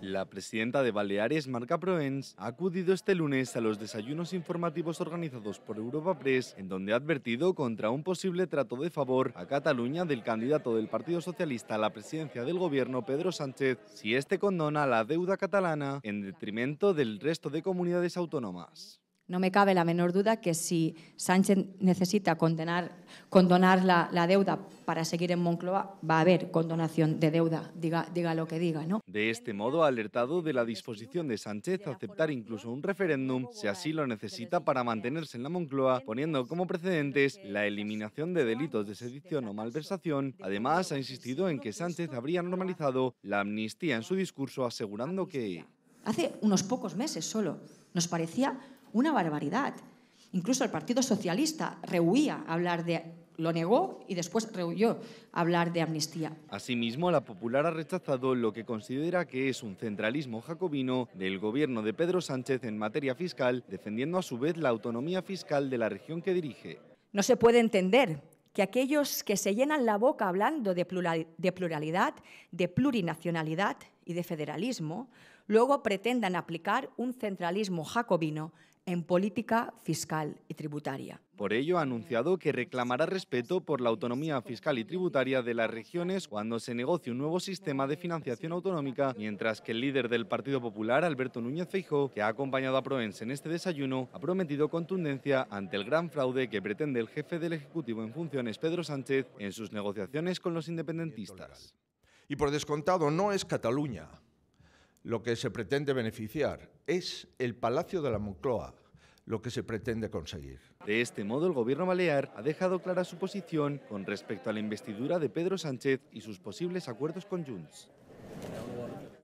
La presidenta de Baleares, Marca Proens, ha acudido este lunes a los desayunos informativos organizados por Europa Press, en donde ha advertido contra un posible trato de favor a Cataluña del candidato del Partido Socialista a la presidencia del gobierno, Pedro Sánchez, si este condona la deuda catalana en detrimento del resto de comunidades autónomas. No me cabe la menor duda que si Sánchez necesita condenar, condonar la, deuda para seguir en Moncloa, va a haber condonación de deuda, diga, diga lo que diga. ¿no? De este modo, ha alertado de la disposición de Sánchez a aceptar incluso un referéndum, si así lo necesita, para mantenerse en la Moncloa, poniendo como precedentes la eliminación de delitos de sedición o malversación. Además, ha insistido en que Sánchez habría normalizado la amnistía en su discurso, asegurando que... Hace unos pocos meses solo nos parecía una barbaridad. Incluso el Partido Socialista rehuía hablar de lo negó y después rehuyó hablar de amnistía. Asimismo, la popular ha rechazado lo que considera que es un centralismo jacobino del gobierno de Pedro Sánchez en materia fiscal, defendiendo a su vez la autonomía fiscal de la región que dirige. No se puede entender que aquellos que se llenan la boca hablando de, pluralidad, de plurinacionalidad y de federalismo luego pretendan aplicar un centralismo jacobino en política fiscal y tributaria. Por ello, ha anunciado que reclamará respeto por la autonomía fiscal y tributaria de las regiones cuando se negocie un nuevo sistema de financiación autonómica, mientras que el líder del Partido Popular, Alberto Núñez Feijóo, que ha acompañado a Provence en este desayuno, ha prometido contundencia ante el gran fraude que pretende el jefe del Ejecutivo en funciones, Pedro Sánchez, en sus negociaciones con los independentistas. Y por descontado, no es Cataluña lo que se pretende beneficiar es el Palacio de la Moncloa, lo que se pretende conseguir. De este modo, el gobierno balear ha dejado clara su posición con respecto a la investidura de Pedro Sánchez y sus posibles acuerdos con Junts.